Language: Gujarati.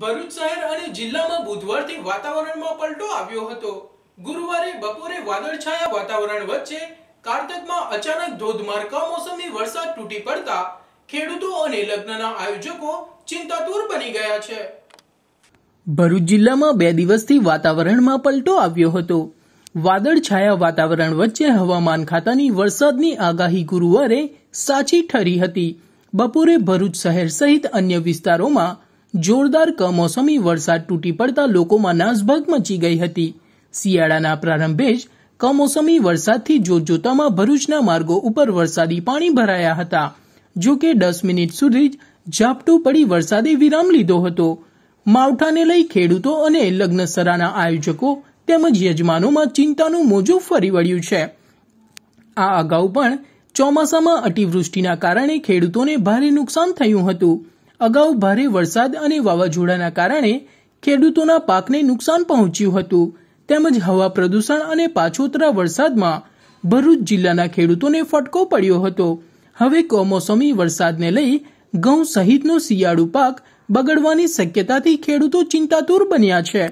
ભરૂચ શહેર અને જિલ્લામાં બુધવારથી વાતાવરણમાં પલટો આવ્યો હતો ગુરુવારે બપોરે વાદળછાયા વાતાવરણ વચ્ચે કારતકમાં અચાનક ધોધમાર કમોસમી વરસાદ તૂટી પડતા ખેડૂતો અને લગ્નના આયોજકો ચિંતાતુર બની ગયા છે ભરૂચ જિલ્લામાં બે દિવસથી વાતાવરણમાં પલટો આવ્યો હતો વાદળછાયા વાતાવરણ વચ્ચે હવામાન ખાતાની વરસાદની આગાહી ગુરુવારે સાચી ઠરી હતી બપોરે ભરૂચ શહેર સહિત અન્ય વિસ્તારોમાં જોરદાર કમોસમી વરસાદ તૂટી પડતા લોકોમાં નાસભાગ મચી ગઈ હતી શિયાળાના પ્રારંભે જ કમોસમી વરસાદથી જોતજોતામાં ભરૂચના માર્ગો ઉપર વરસાદી પાણી ભરાયા હતા જો કે દસ મિનિટ સુધી જ ઝાપટું પડી વરસાદે વિરામ લીધો હતો માવઠાને લઈ ખેડૂતો અને લગ્નસરાના આયોજકો તેમજ યજમાનોમાં ચિંતાનું મોજું ફરી વળ્યું છે આ અગાઉ પણ ચોમાસામાં અતિવૃષ્ટિના કારણે ખેડૂતોને ભારે નુકસાન થયું હતું અગાઉ ભારે વરસાદ અને વાવાઝોડાના કારણે ખેડૂતોના પાકને નુકસાન પહોંચ્યું હતું તેમજ હવા પ્રદૂષણ અને પાછોતરા વરસાદમાં ભરૂચ જિલ્લાના ખેડૂતોને ફટકો પડ્યો હતો હવે કોમોસમી વરસાદને લઈ ઘઉં સહિતનો શિયાળુ પાક બગડવાની શક્યતાથી ખેડૂતો ચિંતાતુર બન્યા છે